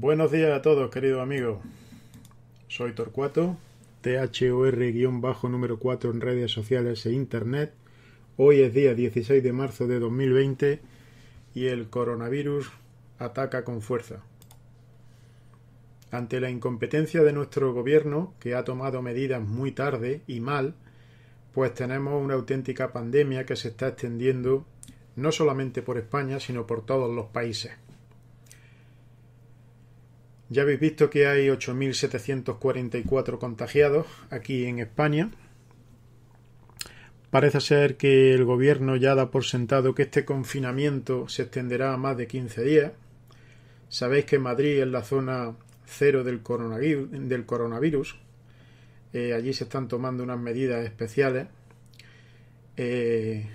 Buenos días a todos, queridos amigos. Soy Torcuato, bajo número 4 en redes sociales e internet. Hoy es día 16 de marzo de 2020 y el coronavirus ataca con fuerza. Ante la incompetencia de nuestro gobierno, que ha tomado medidas muy tarde y mal, pues tenemos una auténtica pandemia que se está extendiendo no solamente por España, sino por todos los países. Ya habéis visto que hay 8.744 contagiados aquí en España. Parece ser que el gobierno ya da por sentado que este confinamiento se extenderá a más de 15 días. Sabéis que Madrid es la zona cero del coronavirus. Eh, allí se están tomando unas medidas especiales. Eh,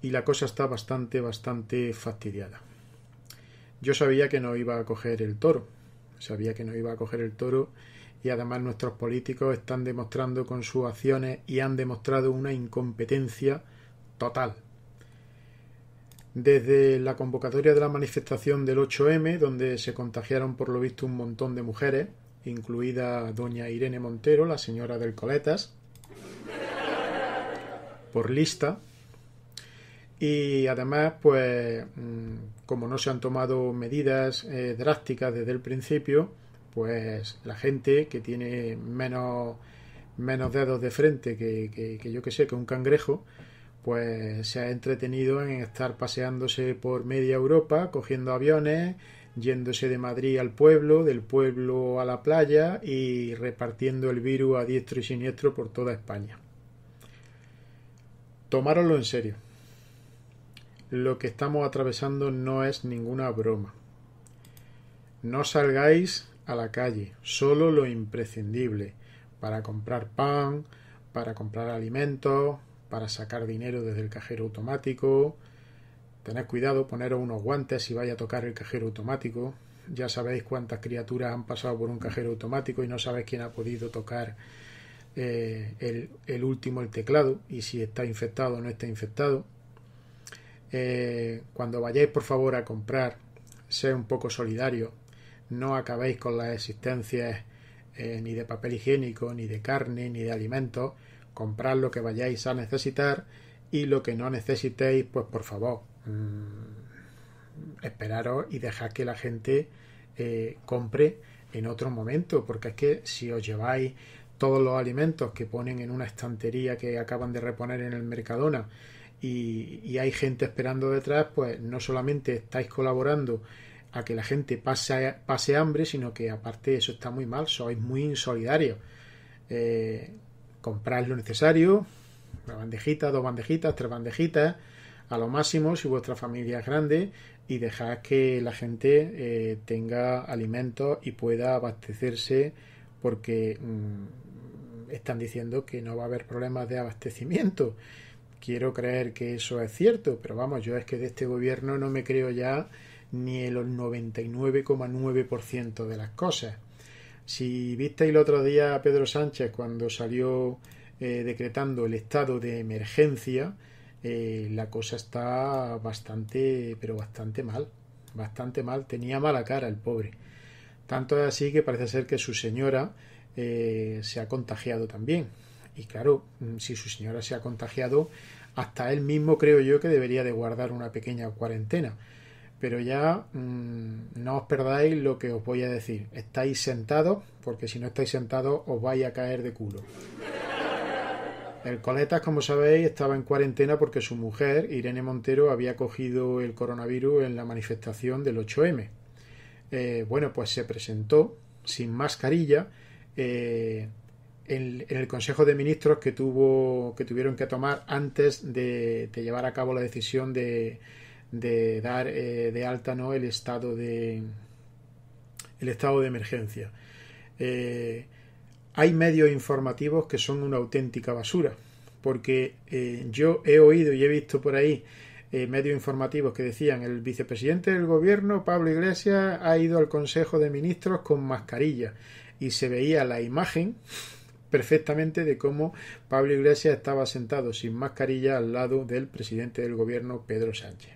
y la cosa está bastante, bastante fastidiada. Yo sabía que no iba a coger el toro, sabía que no iba a coger el toro y además nuestros políticos están demostrando con sus acciones y han demostrado una incompetencia total. Desde la convocatoria de la manifestación del 8M, donde se contagiaron por lo visto un montón de mujeres, incluida doña Irene Montero, la señora del Coletas, por lista, y además, pues, mm, como no se han tomado medidas eh, drásticas desde el principio, pues la gente que tiene menos, menos dedos de frente que, que, que yo que sé, que un cangrejo, pues se ha entretenido en estar paseándose por media Europa, cogiendo aviones, yéndose de Madrid al pueblo, del pueblo a la playa y repartiendo el virus a diestro y siniestro por toda España. Tomároslo en serio. Lo que estamos atravesando no es ninguna broma. No salgáis a la calle, solo lo imprescindible, para comprar pan, para comprar alimentos, para sacar dinero desde el cajero automático. Tened cuidado, poneros unos guantes si vais a tocar el cajero automático. Ya sabéis cuántas criaturas han pasado por un cajero automático y no sabéis quién ha podido tocar eh, el, el último, el teclado, y si está infectado o no está infectado. Eh, cuando vayáis, por favor, a comprar, sé un poco solidario. No acabéis con las existencias eh, ni de papel higiénico, ni de carne, ni de alimentos. Comprad lo que vayáis a necesitar y lo que no necesitéis, pues por favor, mm, esperaros y dejad que la gente eh, compre en otro momento, porque es que si os lleváis todos los alimentos que ponen en una estantería que acaban de reponer en el Mercadona y, hay gente esperando detrás, pues no solamente estáis colaborando a que la gente pase, hambre, sino que aparte eso está muy mal, sois muy insolidarios. Eh, lo necesario, una bandejita, dos bandejitas, tres bandejitas, a lo máximo si vuestra familia es grande y dejad que la gente eh, tenga alimentos y pueda abastecerse porque mm, están diciendo que no va a haber problemas de abastecimiento. Quiero creer que eso es cierto, pero vamos, yo es que de este gobierno no me creo ya ni el 99,9% de las cosas. Si visteis el otro día a Pedro Sánchez cuando salió eh, decretando el estado de emergencia, eh, la cosa está bastante, pero bastante mal, bastante mal. Tenía mala cara el pobre. Tanto es así que parece ser que su señora eh, se ha contagiado también. Y claro, mm, si su señora se ha contagiado, hasta él mismo creo yo que debería de guardar una pequeña cuarentena. Pero ya mm, no os perdáis lo que os voy a decir. Estáis sentados, porque si no estáis sentados os vais a caer de culo. El Coletas, como sabéis, estaba en cuarentena porque su mujer, Irene Montero, había cogido el coronavirus en la manifestación del 8M. Eh, bueno, pues se presentó sin mascarilla, eh, en, el Consejo de Ministros que tuvo que tuvieron que tomar antes de, llevar a cabo la decisión de, dar eh, de alta no el estado de el estado de emergencia. Eh, hay medios informativos que son una auténtica basura, porque eh, yo he oído y he visto por ahí medios informativos que decían el vicepresidente del gobierno, Pablo Iglesias, ha ido al Consejo de Ministros con mascarilla y se veía la imagen perfectamente de cómo Pablo Iglesias estaba sentado sin mascarilla al lado del presidente del gobierno, Pedro Sánchez.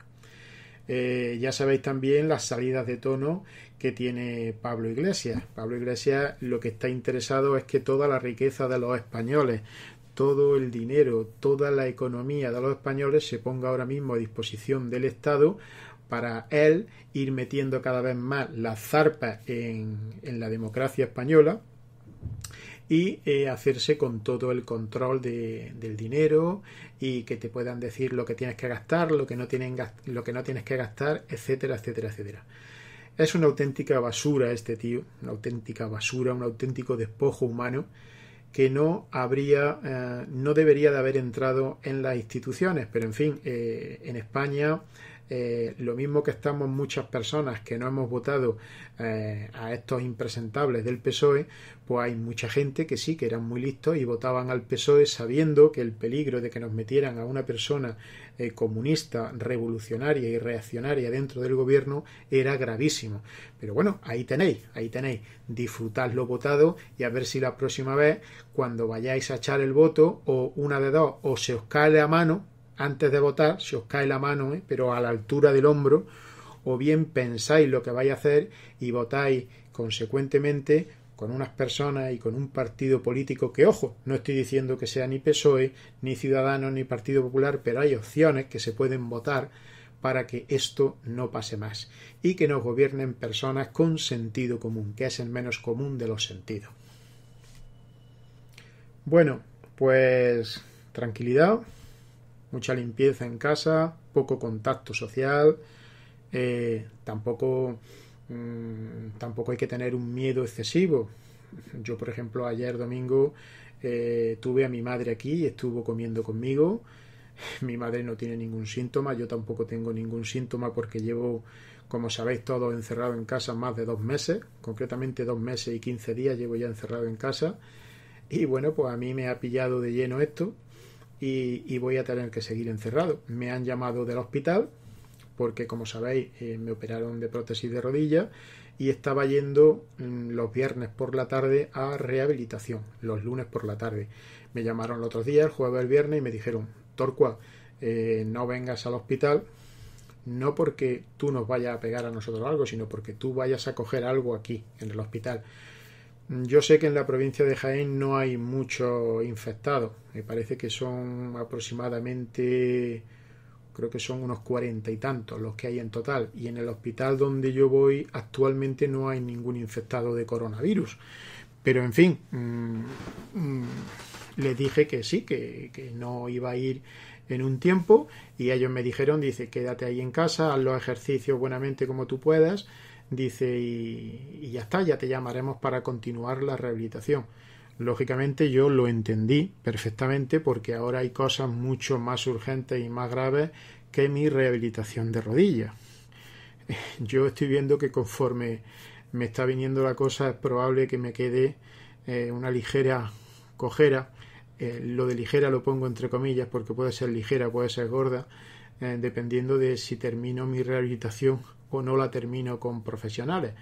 Eh, ya sabéis también las salidas de tono que tiene Pablo Iglesias. Pablo Iglesias lo que está interesado es que toda la riqueza de los españoles, todo el dinero, toda la economía de los españoles se ponga ahora mismo a disposición del Estado para él ir metiendo cada vez más la zarpa en la democracia española, y eh, hacerse con todo el control del dinero y que te puedan decir lo que tienes que gastar, lo que no, lo que no tienes que gastar, etcétera, etcétera, etcétera. Es una auténtica basura este tío, una auténtica basura, un auténtico despojo humano que no habría, eh, no debería de haber entrado en las instituciones, pero en fin, eh, en España eh, lo mismo que estamos muchas personas que no hemos votado eh, a estos impresentables del PSOE, pues hay mucha gente que sí, que eran muy listos y votaban al PSOE sabiendo que el peligro de que nos metieran a una persona eh, comunista, revolucionaria y reaccionaria dentro del gobierno era gravísimo. Pero bueno, ahí tenéis, ahí tenéis, disfrutad lo votado y a ver si la próxima vez, cuando vayáis a echar el voto, o una de dos, o se os cae a mano, antes de votar, si os cae la mano, ¿eh? pero a la altura del hombro, o bien pensáis lo que vais a hacer y votáis consecuentemente con unas personas y con un partido político que, ojo, no estoy diciendo que sea ni PSOE, ni ciudadano, ni Partido Popular, pero hay opciones que se pueden votar para que esto no pase más y que nos gobiernen personas con sentido común, que es el menos común de los sentidos. Bueno, pues tranquilidad, mucha limpieza en casa, poco contacto social, eh, tampoco, mm, tampoco hay que tener un miedo excesivo. Yo, por ejemplo, ayer domingo eh, tuve a mi madre aquí y estuvo comiendo conmigo. Mi madre no tiene ningún síntoma, yo tampoco tengo ningún síntoma porque llevo, como sabéis todos, encerrado en casa más de dos meses, concretamente dos meses y quince días llevo ya encerrado en casa. Y bueno, pues a mí me ha pillado de lleno esto, y, voy a tener que seguir encerrado. Me han llamado del hospital porque, como sabéis, eh, me operaron de prótesis de rodilla y estaba yendo mm, los viernes por la tarde a rehabilitación, los lunes por la tarde. Me llamaron el otro día, el jueves, el viernes, y me dijeron, Torqua, eh, no vengas al hospital, no porque tú nos vayas a pegar a nosotros algo, sino porque tú vayas a coger algo aquí, en el hospital. Yo sé que en la provincia de Jaén no hay muchos infectados. Me parece que son aproximadamente, creo que son unos cuarenta y tantos los que hay en total. Y en el hospital donde yo voy actualmente no hay ningún infectado de coronavirus. Pero en fin, mm, mm, les dije que sí, que, que no iba a ir en un tiempo y ellos me dijeron, dice, quédate ahí en casa, haz los ejercicios buenamente como tú puedas dice, y, ya está, ya te llamaremos para continuar la rehabilitación. Lógicamente yo lo entendí perfectamente porque ahora hay cosas mucho más urgentes y más graves que mi rehabilitación de rodillas. Yo estoy viendo que conforme me está viniendo la cosa es probable que me quede eh, una ligera cojera. Eh, lo de ligera lo pongo entre comillas porque puede ser ligera, puede ser gorda, eh, dependiendo de si termino mi rehabilitación no la termino con profesionales.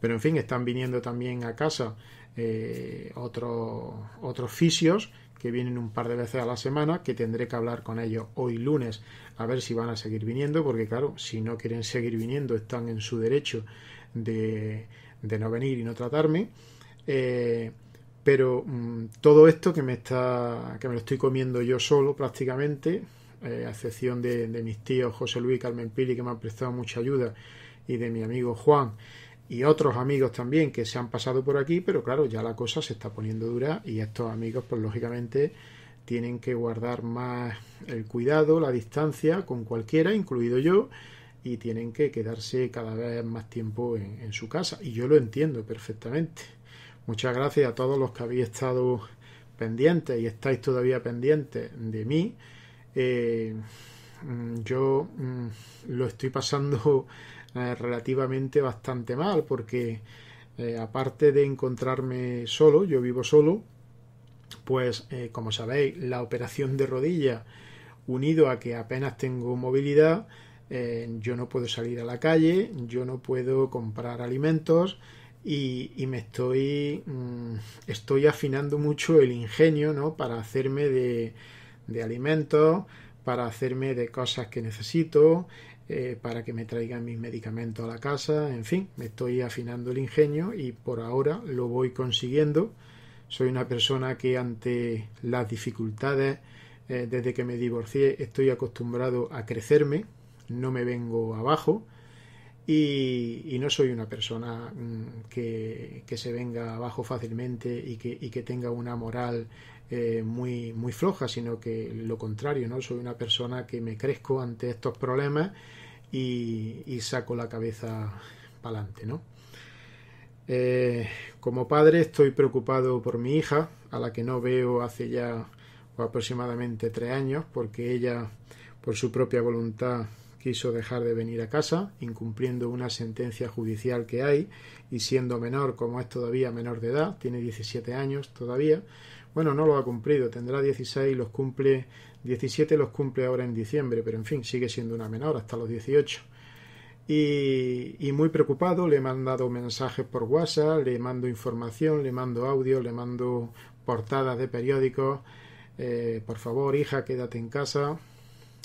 Pero en fin, están viniendo también a casa eh, otros, otros fisios que vienen un par de veces a la semana, que tendré que hablar con ellos hoy lunes a ver si van a seguir viniendo, porque claro, si no quieren seguir viniendo están en su derecho de, no venir y no tratarme. Eh, pero mm, todo esto que me está que me lo estoy comiendo yo solo prácticamente eh, a excepción de, mis tíos José Luis y Carmen Pili, que me han prestado mucha ayuda, y de mi amigo Juan, y otros amigos también que se han pasado por aquí, pero claro, ya la cosa se está poniendo dura y estos amigos, pues lógicamente, tienen que guardar más el cuidado, la distancia con cualquiera, incluido yo, y tienen que quedarse cada vez más tiempo en, en su casa. Y yo lo entiendo perfectamente. Muchas gracias a todos los que habéis estado pendientes y estáis todavía pendientes de mí eh, mm, yo mm, lo estoy pasando eh, relativamente bastante mal porque eh, aparte de encontrarme solo, yo vivo solo, pues como sabéis, la operación de rodilla unido a que apenas tengo movilidad, yo no puedo salir a la calle, yo no puedo comprar alimentos, y, me estoy, mm, estoy afinando mucho el ingenio para hacerme de, de alimentos, para hacerme de cosas que necesito, eh, para que me traigan mis medicamentos a la casa, en fin, me estoy afinando el ingenio y por ahora lo voy consiguiendo. Soy una persona que ante las dificultades eh, desde que me divorcié estoy acostumbrado a crecerme, no me vengo abajo y, no soy una persona mm, que, que, se venga abajo fácilmente y que, y que tenga una moral eh, muy, muy floja, sino que lo contrario, ¿no? Soy una persona que me crezco ante estos problemas y, saco la cabeza para adelante, eh, como padre estoy preocupado por mi hija, a la que no veo hace ya aproximadamente tres años, porque ella, por su propia voluntad, quiso dejar de venir a casa, incumpliendo una sentencia judicial que hay, y siendo menor, como es todavía menor de edad, tiene 17 años todavía, bueno, no lo ha cumplido, tendrá 16, los cumple 17, los cumple ahora en diciembre, pero en fin, sigue siendo una menor hasta los 18. Y, muy preocupado, le he mandado mensajes por WhatsApp, le mando información, le mando audio, le mando portadas de periódicos, eh, por favor, hija, quédate en casa,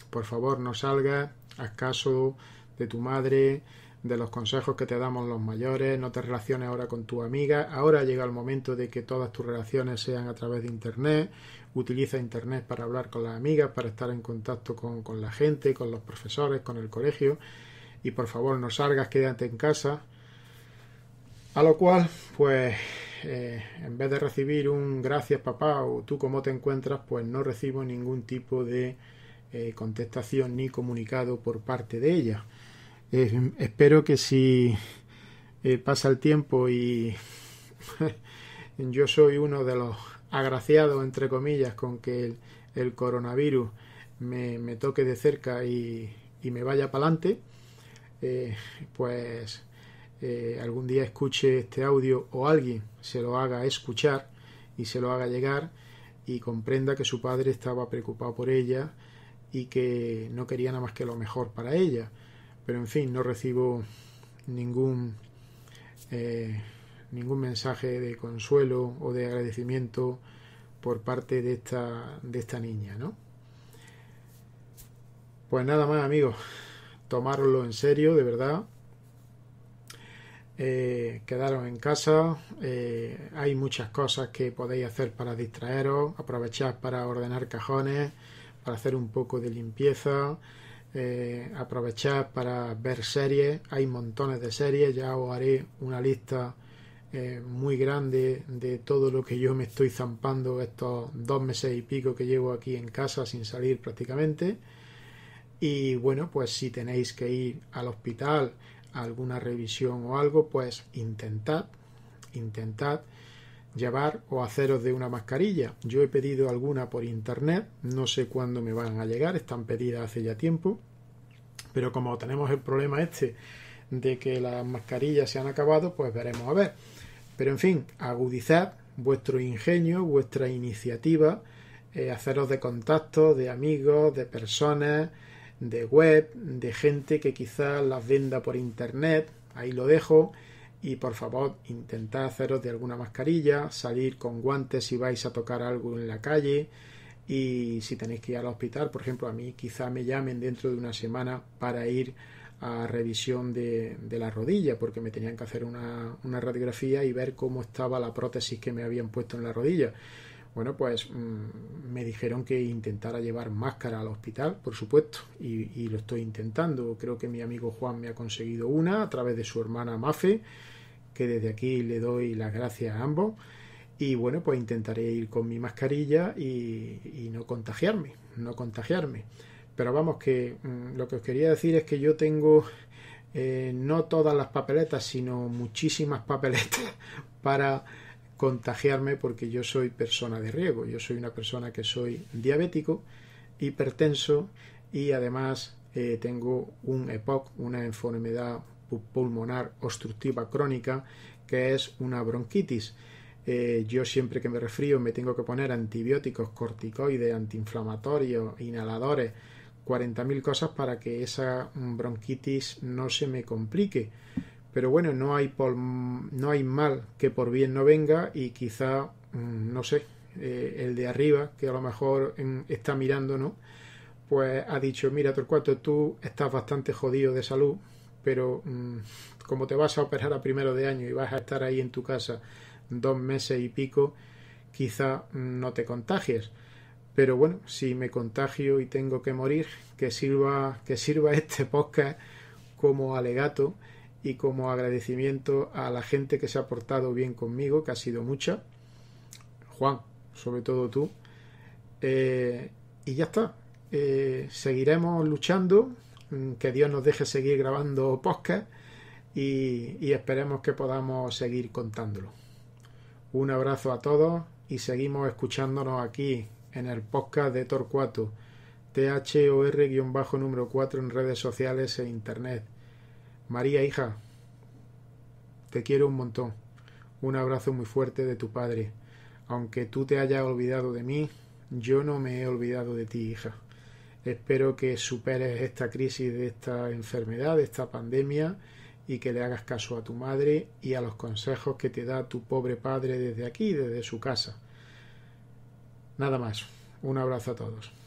por favor, no salgas, haz caso de tu madre, de los consejos que te damos los mayores, no te relaciones ahora con tu amiga, ahora llega el momento de que todas tus relaciones sean a través de Internet, utiliza Internet para hablar con las amigas, para estar en contacto con, la gente, con los profesores, con el colegio, y por favor no salgas, quédate en casa. A lo cual, pues, eh, en vez de recibir un gracias papá o tú cómo te encuentras, pues no recibo ningún tipo de eh, contestación ni comunicado por parte de ella espero que si eh, pasa el tiempo y yo soy uno de los agraciados, entre comillas, con que el, coronavirus me, toque de cerca y, me vaya para adelante, eh, pues eh, algún día escuche este audio o alguien se lo haga escuchar y se lo haga llegar y comprenda que su padre estaba preocupado por ella y que no quería nada más que lo mejor para ella pero en fin, no recibo ningún, eh, ningún mensaje de consuelo o de agradecimiento por parte de esta, de esta niña, ¿no? Pues nada más, amigos, tomarlo en serio, de verdad. Eh, quedaros en casa. Eh, hay muchas cosas que podéis hacer para distraeros. Aprovechad para ordenar cajones, para hacer un poco de limpieza. Eh, aprovechar para ver series, hay montones de series, ya os haré una lista eh, muy grande de todo lo que yo me estoy zampando estos dos meses y pico que llevo aquí en casa sin salir prácticamente. Y bueno, pues si tenéis que ir al hospital alguna revisión o algo, pues intentad, intentad llevar o haceros de una mascarilla. Yo he pedido alguna por internet, no sé cuándo me van a llegar, están pedidas hace ya tiempo, pero como tenemos el problema este de que las mascarillas se han acabado, pues veremos a ver. Pero en fin, agudizad vuestro ingenio, vuestra iniciativa, eh, haceros de contactos, de amigos, de personas, de web, de gente que quizás las venda por internet, ahí lo dejo y por favor intentad haceros de alguna mascarilla, salir con guantes si vais a tocar algo en la calle y si tenéis que ir al hospital, por ejemplo, a mí quizá me llamen dentro de una semana para ir a revisión de, la rodilla porque me tenían que hacer una radiografía y ver cómo estaba la prótesis que me habían puesto en la rodilla bueno, pues mm, me dijeron que intentara llevar máscara al hospital, por supuesto, y, lo estoy intentando. Creo que mi amigo Juan me ha conseguido una a través de su hermana Mafe, que desde aquí le doy las gracias a ambos. Y bueno, pues intentaré ir con mi mascarilla y, no contagiarme, no contagiarme. Pero vamos, que mm, lo que os quería decir es que yo tengo eh, no todas las papeletas, sino muchísimas papeletas para contagiarme porque yo soy persona de riego, yo soy una persona que soy diabético, hipertenso y además eh, tengo un EPOC, una enfermedad pulmonar obstructiva crónica, que es una bronquitis. Eh, yo siempre que me refrío me tengo que poner antibióticos, corticoides, antiinflamatorios, inhaladores, 40.000 cosas para que esa bronquitis no se me complique. Pero bueno, no hay, no hay mal que por bien no venga y quizá, mm, no sé, eh, el de arriba, que a lo mejor mm, está mirándonos, Pues ha dicho, mira, Torcuato, tú estás bastante jodido de salud, pero mm, como te vas a operar a primero de año y vas a estar ahí en tu casa dos meses y pico, quizá no te contagies. Pero bueno, si me contagio y tengo que morir, que sirva, que sirva este podcast como alegato y como agradecimiento a la gente que se ha portado bien conmigo, que ha sido mucha, Juan, sobre todo tú, eh, y ya está. Eh, seguiremos luchando, mm, que Dios nos deje seguir grabando podcast y, esperemos que podamos seguir contándolo. Un abrazo a todos y seguimos escuchándonos aquí en el podcast de Torcuato, thor 4 en redes sociales e internet. María, hija, te quiero un montón. Un abrazo muy fuerte de tu padre. Aunque tú te hayas olvidado de mí, yo no me he olvidado de ti, hija. Espero que superes esta crisis de esta enfermedad, de esta pandemia, y que le hagas caso a tu madre y a los consejos que te da tu pobre padre desde aquí, desde su casa. Nada más. Un abrazo a todos.